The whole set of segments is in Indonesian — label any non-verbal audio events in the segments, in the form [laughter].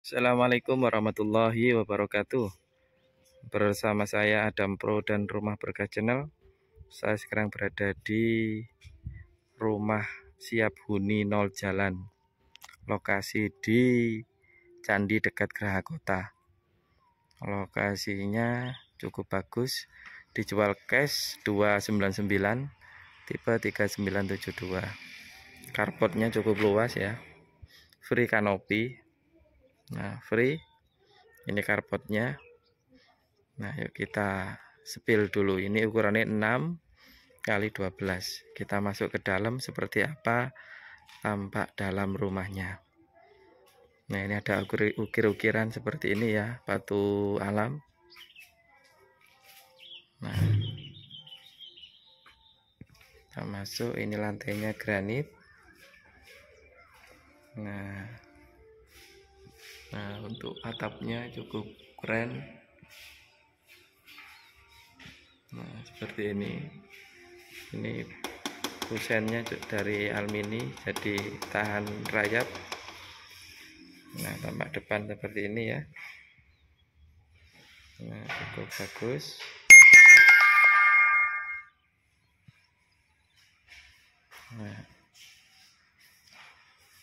Assalamualaikum warahmatullahi wabarakatuh Bersama saya Adam Pro dan Rumah Berkah Channel Saya sekarang berada di rumah siap huni nol jalan Lokasi di Candi dekat Geraha Kota Lokasinya cukup bagus Dijual cash 299 Tipe 3972 Karpotnya cukup luas ya Free kanopi Nah, free. Ini karpotnya. Nah, yuk kita spill dulu. Ini ukurannya 6 kali 12. Kita masuk ke dalam seperti apa tampak dalam rumahnya. Nah, ini ada ukir-ukiran seperti ini ya, batu alam. Nah, kita masuk ini lantainya granit. Nah, Nah, untuk atapnya cukup keren. Nah, seperti ini. Ini kusennya dari Almini, jadi tahan rayap. Nah, tampak depan seperti ini ya. Nah, cukup bagus. Nah,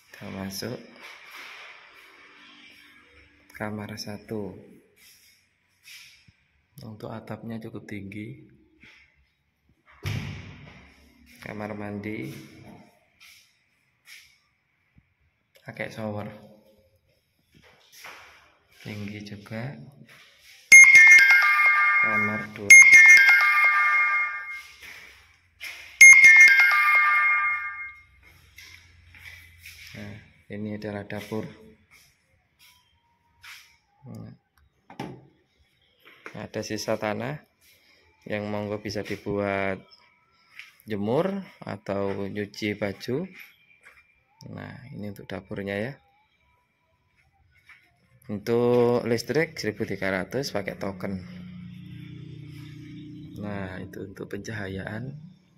kita masuk kamar satu untuk atapnya cukup tinggi kamar mandi pakai shower tinggi juga kamar dua nah ini adalah dapur Nah, ada sisa tanah yang monggo bisa dibuat jemur atau nyuci baju nah ini untuk dapurnya ya untuk listrik 1300 pakai token nah itu untuk pencahayaan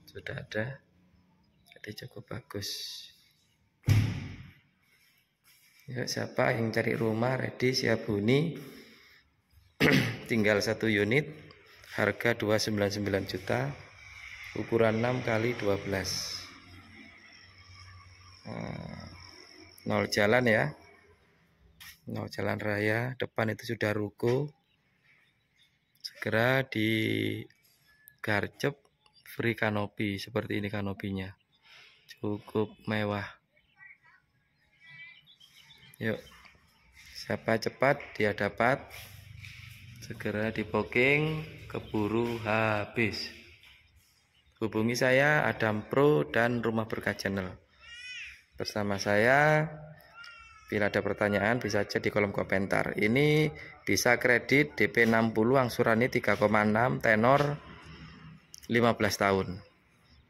sudah ada jadi cukup bagus Ya, siapa yang cari rumah ready siap huni [clears throat] tinggal satu unit harga 299 juta ukuran 6 kali 12 eh, nol jalan ya nol jalan raya depan itu sudah ruko segera di garcep free kanopi seperti ini kanopinya cukup mewah Yuk. Siapa cepat dia dapat. Segera di keburu habis. Hubungi saya Adam Pro dan Rumah Berkah Channel. Bersama saya Bila ada pertanyaan bisa cek di kolom komentar. Ini bisa kredit DP 60 angsurannya 3,6 tenor 15 tahun.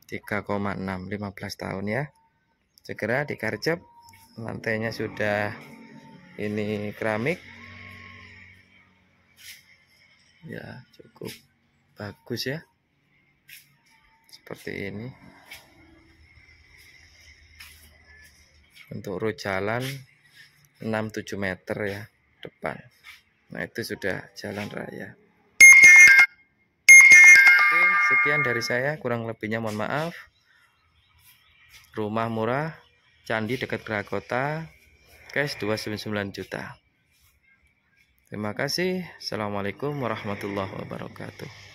3,6 15 tahun ya. Segera dikarjep lantainya sudah ini keramik ya cukup bagus ya seperti ini untuk road jalan 6-7 meter ya depan nah itu sudah jalan raya oke sekian dari saya kurang lebihnya mohon maaf rumah murah Candi dekat Krakota cash 299 juta. Terima kasih. Assalamualaikum warahmatullahi wabarakatuh.